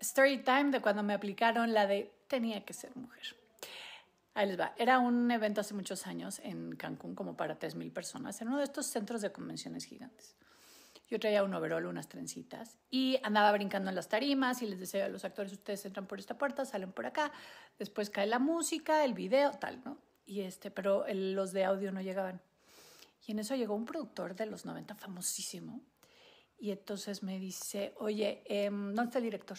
story time de cuando me aplicaron la de tenía que ser mujer. Ahí les va. Era un evento hace muchos años en Cancún, como para 3.000 personas, en uno de estos centros de convenciones gigantes. Yo traía un overol, unas trencitas, y andaba brincando en las tarimas y les decía a los actores, ustedes entran por esta puerta, salen por acá, después cae la música, el video, tal, ¿no? Y este, pero los de audio no llegaban. Y en eso llegó un productor de los 90, famosísimo, y entonces me dice, oye, em, ¿dónde está el director?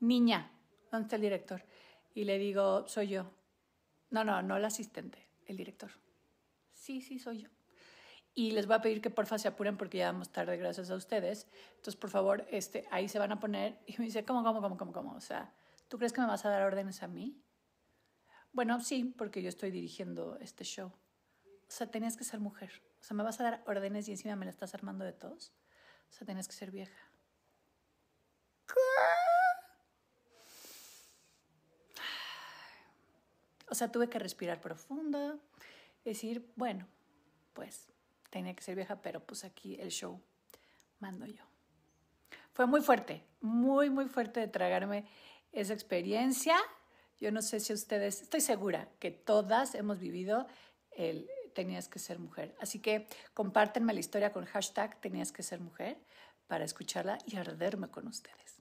niña, ¿dónde está el director? Y le digo, soy yo. No, no, no el asistente, el director. Sí, sí, soy yo. Y les voy a pedir que porfa se apuren porque ya vamos tarde gracias a ustedes. Entonces, por favor, este, ahí se van a poner. Y me dice, ¿cómo, cómo, cómo, cómo, cómo? O sea, ¿tú crees que me vas a dar órdenes a mí? Bueno, sí, porque yo estoy dirigiendo este show. O sea, tenías que ser mujer. O sea, ¿me vas a dar órdenes y encima me la estás armando de todos? O sea, tenías que ser vieja. o sea, tuve que respirar profundo, decir, bueno, pues tenía que ser vieja, pero pues aquí el show mando yo. Fue muy fuerte, muy, muy fuerte de tragarme esa experiencia. Yo no sé si ustedes, estoy segura que todas hemos vivido el tenías que ser mujer. Así que compártenme la historia con hashtag tenías que ser mujer para escucharla y arderme con ustedes.